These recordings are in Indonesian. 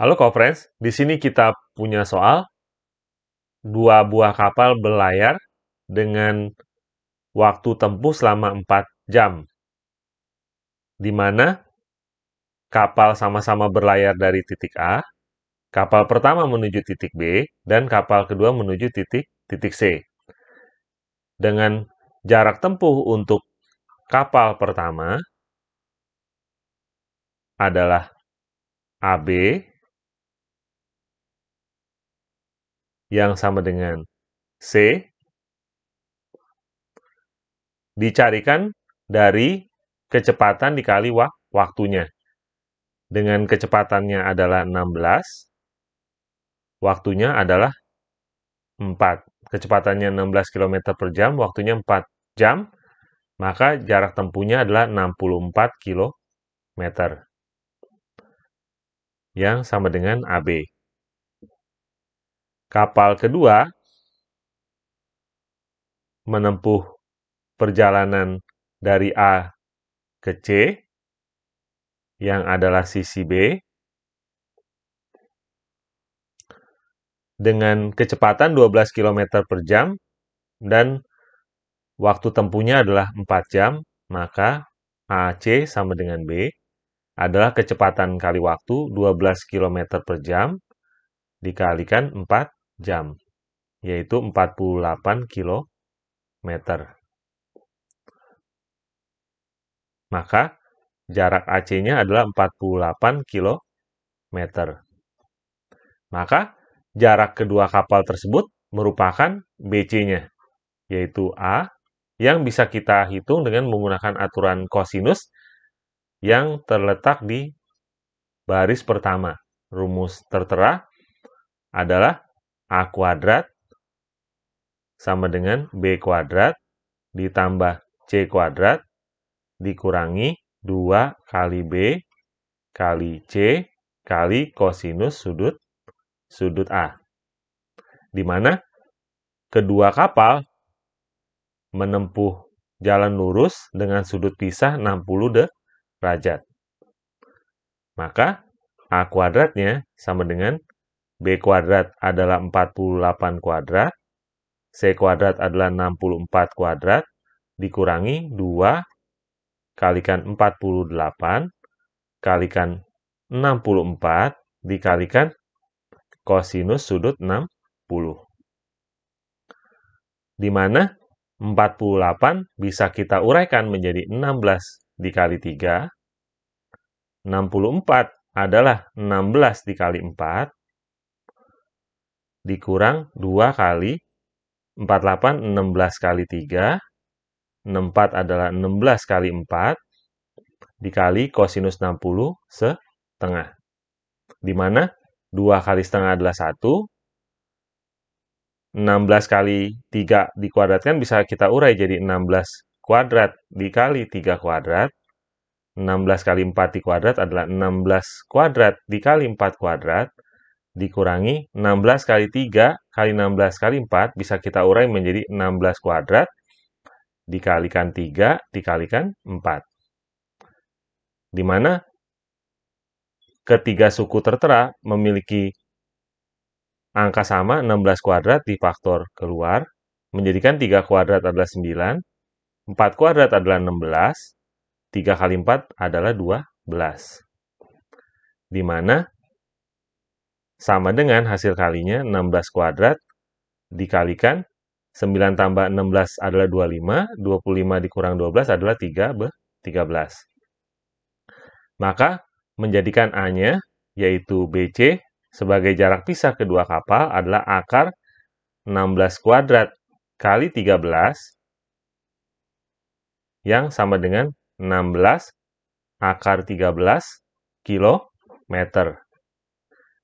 Halo Kofrens, di sini kita punya soal dua buah kapal berlayar dengan waktu tempuh selama 4 jam. Di mana kapal sama-sama berlayar dari titik A, kapal pertama menuju titik B, dan kapal kedua menuju titik titik C. Dengan jarak tempuh untuk kapal pertama adalah AB yang sama dengan C dicarikan dari kecepatan dikali waktunya. Dengan kecepatannya adalah 16, waktunya adalah 4. Kecepatannya 16 km per jam, waktunya 4 jam, maka jarak tempuhnya adalah 64 km. Yang sama dengan AB. Kapal kedua menempuh perjalanan dari A ke C, yang adalah sisi B, dengan kecepatan 12 km per jam, dan waktu tempuhnya adalah 4 jam, maka AC sama dengan B adalah kecepatan kali waktu 12 km per jam dikalikan 4 jam, yaitu 48 km. Maka jarak AC-nya adalah 48 km. Maka jarak kedua kapal tersebut merupakan BC-nya, yaitu A, yang bisa kita hitung dengan menggunakan aturan kosinus yang terletak di baris pertama. Rumus tertera adalah A kuadrat sama dengan B kuadrat ditambah C kuadrat dikurangi 2 kali B kali C kali kosinus sudut sudut A. Di mana kedua kapal menempuh jalan lurus dengan sudut pisah 60 derajat. Maka A kuadratnya sama dengan B kuadrat adalah 48 kuadrat, C kuadrat adalah 64 kuadrat, dikurangi 2 kalikan 48 kalikan 64 dikalikan kosinus sudut 60. Di mana 48 bisa kita uraikan menjadi 16 dikali 3. 64 adalah 16 dikali 4 dikurang 2 kali 48, 16 kali 3. 64 adalah 16 kali 4 dikali kosinus 60 setengah. Di mana 2 kali setengah adalah 1, 16 kali 3 dikuadratkan bisa kita urai jadi 16 kuadrat dikali 3 kuadrat. 16 kali 4 dikuadrat adalah 16 kuadrat dikali 4 kuadrat dikurangi 16 kali 3 kali 16 kali 4 bisa kita urai menjadi 16 kuadrat dikalikan 3 dikalikan 4. Di mana ketiga suku tertera memiliki angka sama 16 kuadrat di faktor keluar, menjadikan 3 kuadrat adalah 9, 4 kuadrat adalah 16, 3 kali 4 adalah 12. Di mana sama dengan hasil kalinya 16 kuadrat dikalikan 9 tambah 16 adalah 25, 25 dikurang 12 adalah 3, 13. Maka menjadikan A-nya, yaitu BC, sebagai jarak pisah kedua kapal adalah akar 16 kuadrat kali 13 yang sama dengan 16 akar 13 kilometer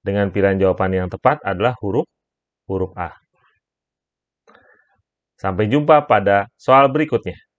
dengan pilihan jawaban yang tepat adalah huruf huruf A. Sampai jumpa pada soal berikutnya.